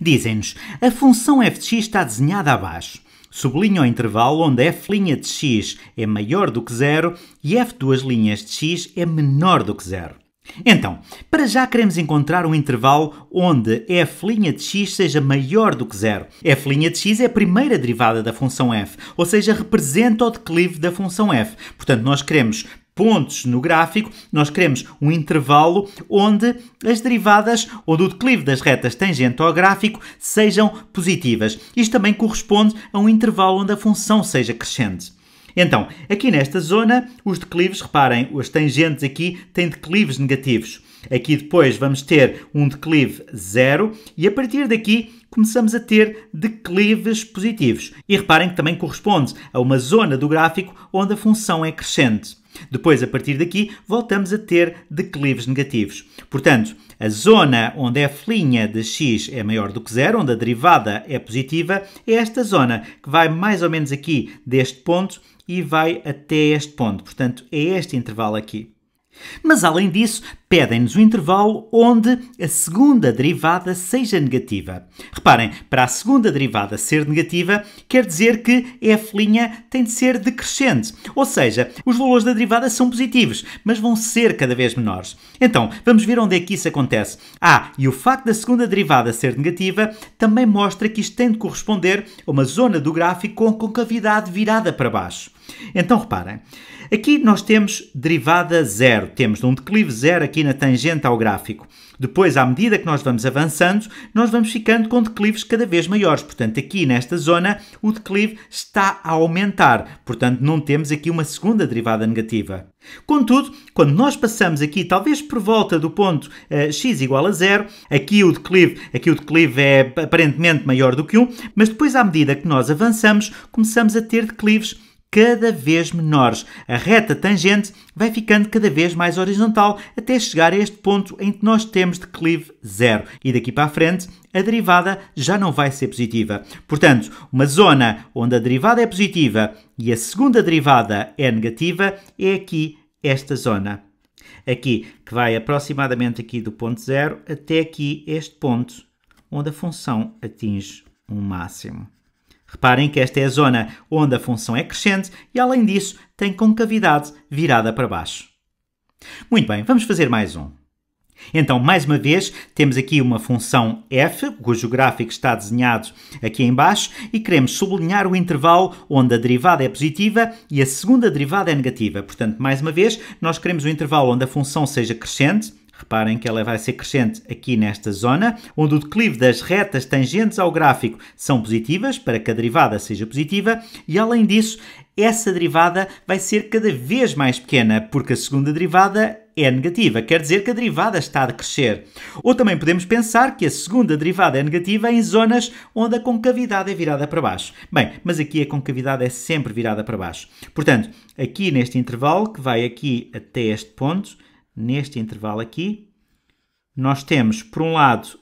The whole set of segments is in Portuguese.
Dizem-nos, a função f de x está desenhada abaixo. Sublinha o intervalo onde f' de x é maior do que zero e f duas linhas de x é menor do que zero. Então, para já queremos encontrar um intervalo onde f' de x seja maior do que zero. f' de x é a primeira derivada da função f, ou seja, representa o declive da função f. Portanto, nós queremos pontos no gráfico, nós queremos um intervalo onde as derivadas ou do declive das retas tangente ao gráfico sejam positivas. Isto também corresponde a um intervalo onde a função seja crescente. Então, aqui nesta zona, os declives, reparem, as tangentes aqui têm declives negativos. Aqui depois vamos ter um declive zero e a partir daqui começamos a ter declives positivos. E reparem que também corresponde a uma zona do gráfico onde a função é crescente. Depois, a partir daqui, voltamos a ter declives negativos. Portanto, a zona onde a de x é maior do que zero, onde a derivada é positiva, é esta zona que vai mais ou menos aqui deste ponto e vai até este ponto. Portanto, é este intervalo aqui. Mas, além disso, pedem-nos um intervalo onde a segunda derivada seja negativa. Reparem, para a segunda derivada ser negativa, quer dizer que f' tem de ser decrescente, ou seja, os valores da derivada são positivos, mas vão ser cada vez menores. Então, vamos ver onde é que isso acontece. Ah, e o facto da segunda derivada ser negativa também mostra que isto tem de corresponder a uma zona do gráfico com concavidade virada para baixo. Então, reparem, Aqui nós temos derivada zero, temos um declive zero aqui na tangente ao gráfico. Depois, à medida que nós vamos avançando, nós vamos ficando com declives cada vez maiores. Portanto, aqui nesta zona, o declive está a aumentar. Portanto, não temos aqui uma segunda derivada negativa. Contudo, quando nós passamos aqui, talvez por volta do ponto uh, x igual a zero, aqui o declive, aqui o declive é aparentemente maior do que 1, mas depois à medida que nós avançamos, começamos a ter declives cada vez menores. A reta tangente vai ficando cada vez mais horizontal até chegar a este ponto em que nós temos declive zero. E daqui para a frente, a derivada já não vai ser positiva. Portanto, uma zona onde a derivada é positiva e a segunda derivada é negativa é aqui esta zona. Aqui, que vai aproximadamente aqui do ponto zero até aqui este ponto, onde a função atinge um máximo. Reparem que esta é a zona onde a função é crescente e, além disso, tem concavidade virada para baixo. Muito bem, vamos fazer mais um. Então, mais uma vez, temos aqui uma função f, cujo gráfico está desenhado aqui embaixo e queremos sublinhar o intervalo onde a derivada é positiva e a segunda derivada é negativa. Portanto, mais uma vez, nós queremos um intervalo onde a função seja crescente, Reparem que ela vai ser crescente aqui nesta zona, onde o declive das retas tangentes ao gráfico são positivas, para que a derivada seja positiva, e além disso, essa derivada vai ser cada vez mais pequena, porque a segunda derivada é negativa, quer dizer que a derivada está a decrescer. Ou também podemos pensar que a segunda derivada é negativa em zonas onde a concavidade é virada para baixo. Bem, mas aqui a concavidade é sempre virada para baixo. Portanto, aqui neste intervalo, que vai aqui até este ponto, neste intervalo aqui, nós temos, por um lado,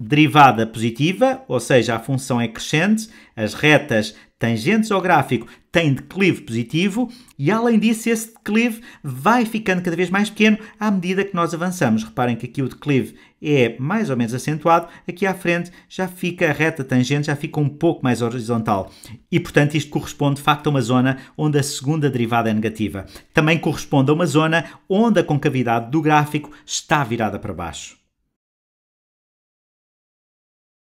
derivada positiva, ou seja, a função é crescente, as retas tangentes ao gráfico têm declive positivo e, além disso, esse declive vai ficando cada vez mais pequeno à medida que nós avançamos. Reparem que aqui o declive é mais ou menos acentuado, aqui à frente já fica a reta tangente, já fica um pouco mais horizontal. E, portanto, isto corresponde de facto a uma zona onde a segunda derivada é negativa. Também corresponde a uma zona onde a concavidade do gráfico está virada para baixo.